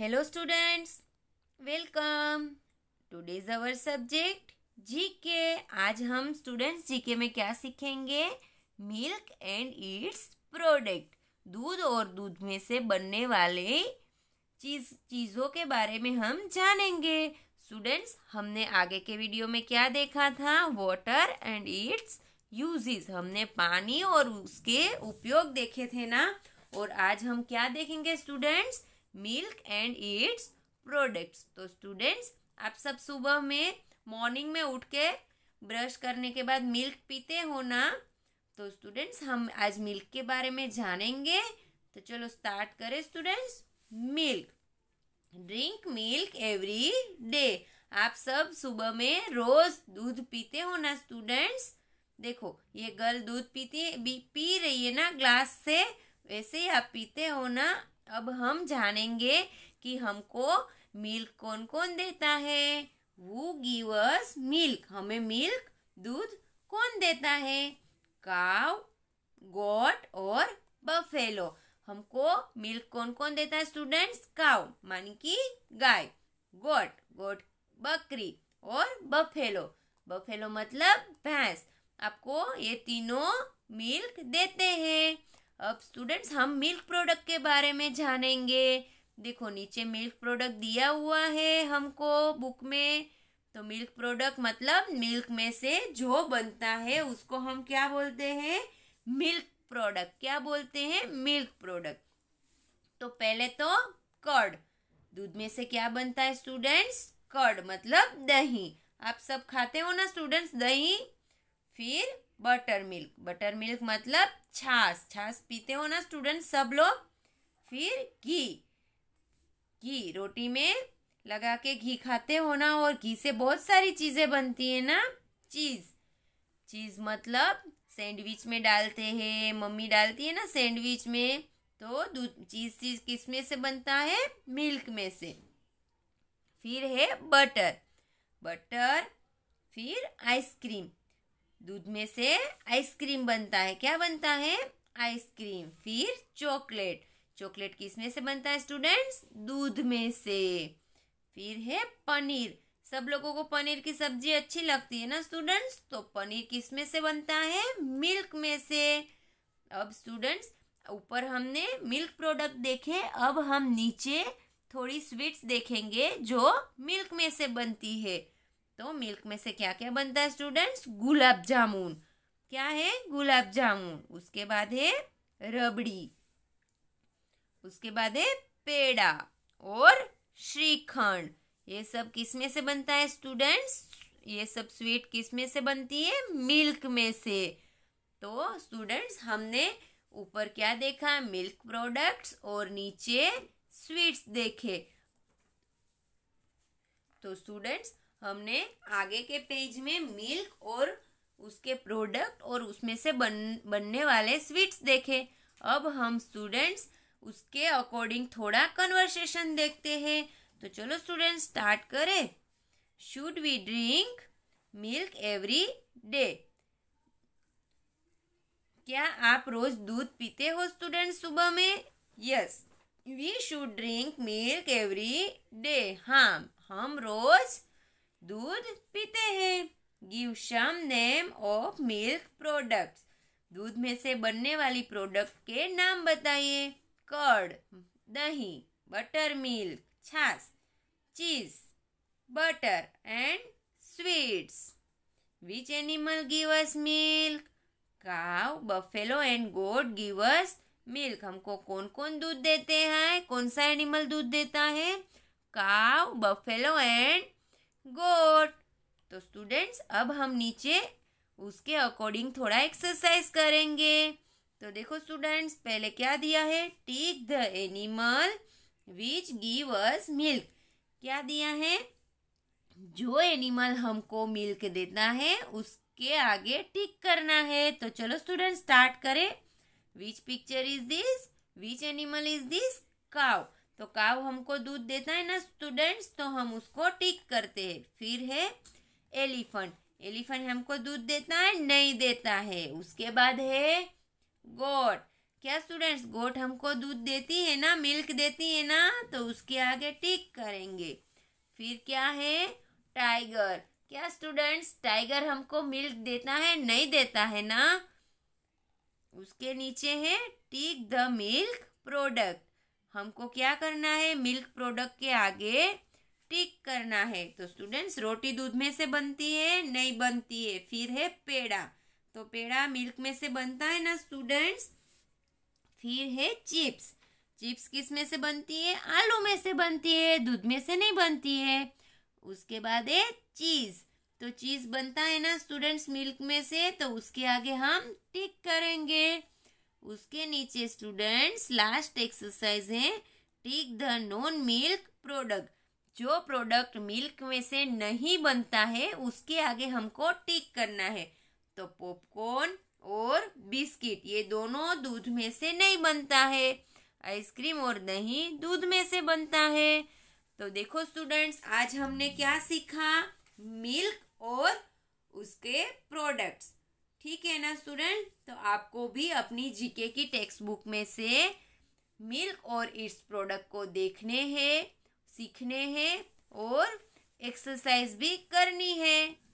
Students welcome welcome. Today's our subject GK आज हम students GK में क्या सीखेंगे मिल्क एंड इट्स प्रोडक्ट दूध और दूध में से बनने वाले चीज चीज़ों के बारे में हम जानेंगे स्टूडेंट्स हमने आगे के वीडियो में क्या देखा था वाटर एंड इट्स यूजेस हमने पानी और उसके उपयोग देखे थे ना और आज हम क्या देखेंगे students milk and its products तो स्टूडेंट्स आप सब सुबह में मॉर्निंग में उठ के ब्रश करने के बाद मिल्क पीते हो ना तो स्टूडेंट्स हम आज मिल्क के बारे में जानेंगे तो चलो स्टार्ट करें students milk drink milk every day आप सब सुबह में रोज दूध पीते हो ना स्टूडेंट्स देखो ये गर्ल दूध पीती पी रही है ना ग्लास से वैसे ही आप पीते हो ना अब हम जानेंगे कि हमको मिल्क कौन कौन देता है वो गिवर्स मिल्क हमें मिल्क दूध कौन देता है काव गोट और बफेलो हमको मिल्क कौन कौन देता है स्टूडेंट्स काव मानी कि गाय गोट गोट बकरी और बफेलो बफेलो मतलब भैंस आपको ये तीनों मिल्क देते हैं अब स्टूडेंट्स हम मिल्क प्रोडक्ट के बारे में जानेंगे देखो नीचे मिल्क प्रोडक्ट दिया हुआ है हमको बुक में तो मिल्क प्रोडक्ट मतलब मिल्क में से जो बनता है उसको हम क्या बोलते हैं मिल्क प्रोडक्ट क्या बोलते हैं मिल्क प्रोडक्ट तो पहले तो कर्ड दूध में से क्या बनता है स्टूडेंट्स कर्ड मतलब दही आप सब खाते हो ना स्टूडेंट्स दही फिर बटर मिल्क बटर मिल्क मतलब छाछ छाछ पीते हो ना स्टूडेंट सब लोग फिर घी घी रोटी में लगा के घी खाते हो ना और घी से बहुत सारी चीज़ें बनती है ना चीज़ चीज़ मतलब सैंडविच में डालते हैं मम्मी डालती है ना सैंडविच में तो दूध चीज़ चीज़ किस में से बनता है मिल्क में से फिर है बटर बटर फिर आइसक्रीम दूध में से आइसक्रीम बनता है क्या बनता है आइसक्रीम फिर चॉकलेट चॉकलेट किस में से बनता है स्टूडेंट्स दूध में से फिर है पनीर सब लोगों को पनीर की सब्जी अच्छी लगती है ना स्टूडेंट्स तो पनीर किस में से बनता है मिल्क में से अब स्टूडेंट्स ऊपर हमने मिल्क प्रोडक्ट देखे अब हम नीचे थोड़ी स्वीट्स देखेंगे जो मिल्क में से बनती है तो मिल्क में से क्या क्या बनता है स्टूडेंट्स गुलाब जामुन क्या है गुलाब जामुन उसके बाद है रबड़ी उसके बाद है पेड़ा और श्रीखंड ये सब किस में से बनता है स्टूडेंट्स ये सब स्वीट किस में से बनती है मिल्क में से तो स्टूडेंट्स हमने ऊपर क्या देखा मिल्क प्रोडक्ट्स और नीचे स्वीट्स देखे तो स्टूडेंट्स हमने आगे के पेज में मिल्क और उसके प्रोडक्ट और उसमें से बन बनने वाले स्वीट्स देखे अब हम स्टूडेंट्स उसके अकॉर्डिंग थोड़ा कन्वर्सेशन देखते हैं तो चलो स्टूडेंट्स स्टार्ट करें should we drink milk every day क्या आप रोज दूध पीते हो स्टूडेंट सुबह में yes we should drink milk every day हाँ हम रोज दूध पीते हैं give some name of milk products दूध में से बनने वाली प्रोडक्ट के नाम बताइए कर्ड दही बटर मिल्क छाछ cheese butter and sweets which animal give us milk cow buffalo and goat give us milk हमको कौन कौन दूध देते हैं कौन सा एनिमल दूध देता है काव बफेलो एंड गोट तो स्टूडेंट्स अब हम नीचे उसके अकॉर्डिंग थोड़ा एक्सरसाइज करेंगे तो देखो स्टूडेंट्स पहले क्या दिया है take the animal which give us milk क्या दिया है जो एनिमल हमको मिल्क देता है उसके आगे टिक करना है तो चलो स्टूडेंट स्टार्ट करें which picture is this which animal is this cow तो काव हमको दूध देता है ना स्टूडेंट्स तो हम उसको टिक करते हैं फिर है एलिफेंट एलिफेंट हमको दूध देता है नहीं देता है उसके बाद है गोट क्या स्टूडेंट्स गोट हमको दूध देती है ना मिल्क देती है ना तो उसके आगे टिक करेंगे फिर क्या है टाइगर क्या स्टूडेंट्स टाइगर हमको मिल्क देता है नहीं देता है ना उसके नीचे है टिक द मिल्क प्रोडक्ट हमको क्या करना है मिल्क प्रोडक्ट के आगे टिक करना है तो स्टूडेंट्स रोटी दूध में से बनती है नहीं बनती है फिर है पेड़ा तो पेड़ा मिल्क में से बनता है ना स्टूडेंट्स फिर है चिप्स चिप्स किस में से बनती है आलू में से बनती है दूध में से नहीं बनती है उसके बाद है चीज तो चीज बनता है ना स्टूडेंट्स मिल्क में से तो उसके आगे हम टिक करेंगे उसके नीचे स्टूडेंट्स लास्ट एक्सरसाइज है tick the non milk product जो प्रोडक्ट मिल्क में से नहीं बनता है उसके आगे हमको टिक करना है तो पॉपकॉर्न और बिस्किट ये दोनों दूध में से नहीं बनता है आइसक्रीम और दही दूध में से बनता है तो देखो स्टूडेंट्स आज हमने क्या सीखा मिल्क और उसके प्रोडक्ट्स ठीक है ना स्टूडेंट तो आपको भी अपनी जीके की टेक्स्ट बुक में से मिल्क और इट्स प्रोडक्ट को देखने हैं सीखने हैं और एक्सरसाइज भी करनी है